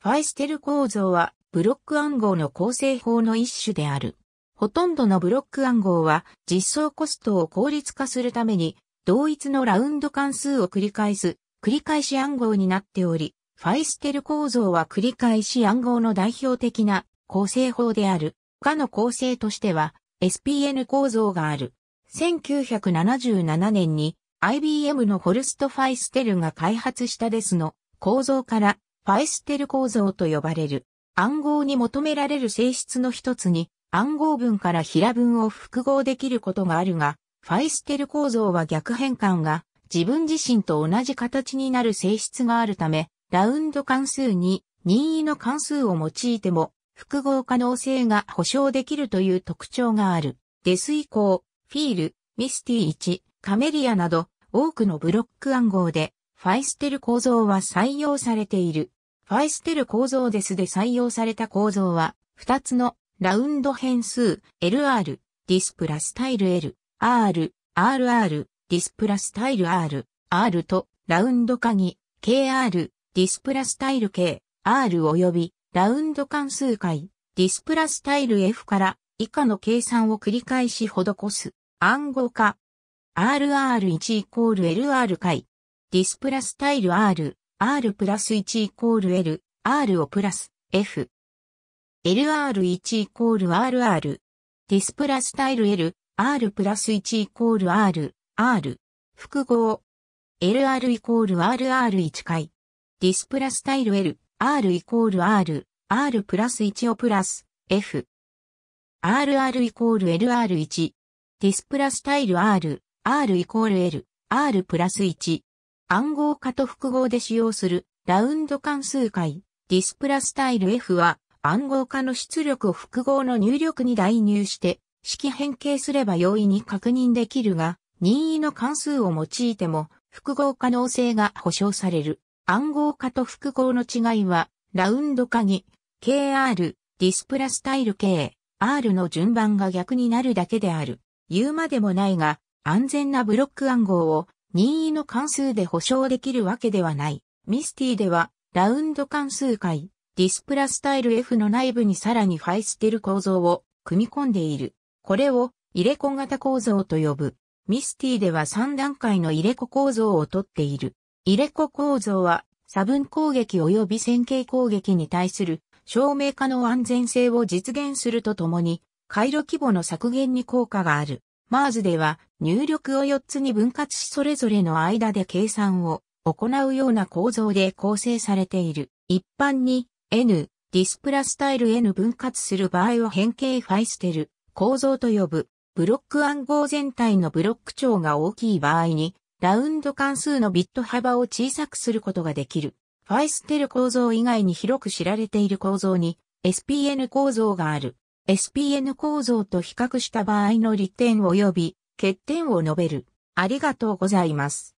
ファイステル構造はブロック暗号の構成法の一種である。ほとんどのブロック暗号は実装コストを効率化するために同一のラウンド関数を繰り返す繰り返し暗号になっており、ファイステル構造は繰り返し暗号の代表的な構成法である。他の構成としては SPN 構造がある。1977年に IBM のホルスト・ファイステルが開発したですの構造からファイステル構造と呼ばれる。暗号に求められる性質の一つに、暗号文から平文を複合できることがあるが、ファイステル構造は逆変換が自分自身と同じ形になる性質があるため、ラウンド関数に任意の関数を用いても複合可能性が保証できるという特徴がある。デス以降、フィール、ミスティ1、カメリアなど多くのブロック暗号でファイステル構造は採用されている。ファイステル構造ですで採用された構造は、2つのラウンド変数 LR、ディスプラスタイル L、R、RR、ディスプラスタイル R、R とラウンド鍵 KR、ディスプラスタイル K、R 及びラウンド関数解、ディスプラスタイル F から以下の計算を繰り返し施す暗号化 RR1 イコール LR 解、ディスプラスタイル R、R プラス1イコール L、R をプラス F。LR1 イコール RR。ディスプラスタイル L、R プラス1イコール R、R。複合。LR イコール RR1 回。ディスプラスタイル L、R イコール R、R プラス1をプラス F。RR イコール LR1。ディスプラスタイル R、R イコール L、R プラス1。暗号化と複合で使用するラウンド関数解、ディスプラスタイル F は暗号化の出力を複合の入力に代入して式変形すれば容易に確認できるが、任意の関数を用いても複合可能性が保証される。暗号化と複合の違いは、ラウンド化に KR、ディスプラスタイル K、R の順番が逆になるだけである。言うまでもないが、安全なブロック暗号を任意の関数で保証できるわけではない。ミスティでは、ラウンド関数解、ディスプラスタイル F の内部にさらにファイステル構造を組み込んでいる。これを入れ子型構造と呼ぶ。ミスティでは3段階の入れ子構造をとっている。入れ子構造は、差分攻撃及び線形攻撃に対する証明可能安全性を実現するとともに、回路規模の削減に効果がある。マーズでは入力を4つに分割しそれぞれの間で計算を行うような構造で構成されている。一般に N、ディスプラスタイル N 分割する場合を変形ファイステル構造と呼ぶ。ブロック暗号全体のブロック長が大きい場合に、ラウンド関数のビット幅を小さくすることができる。ファイステル構造以外に広く知られている構造に SPN 構造がある。SPN 構造と比較した場合の利点及び欠点を述べる。ありがとうございます。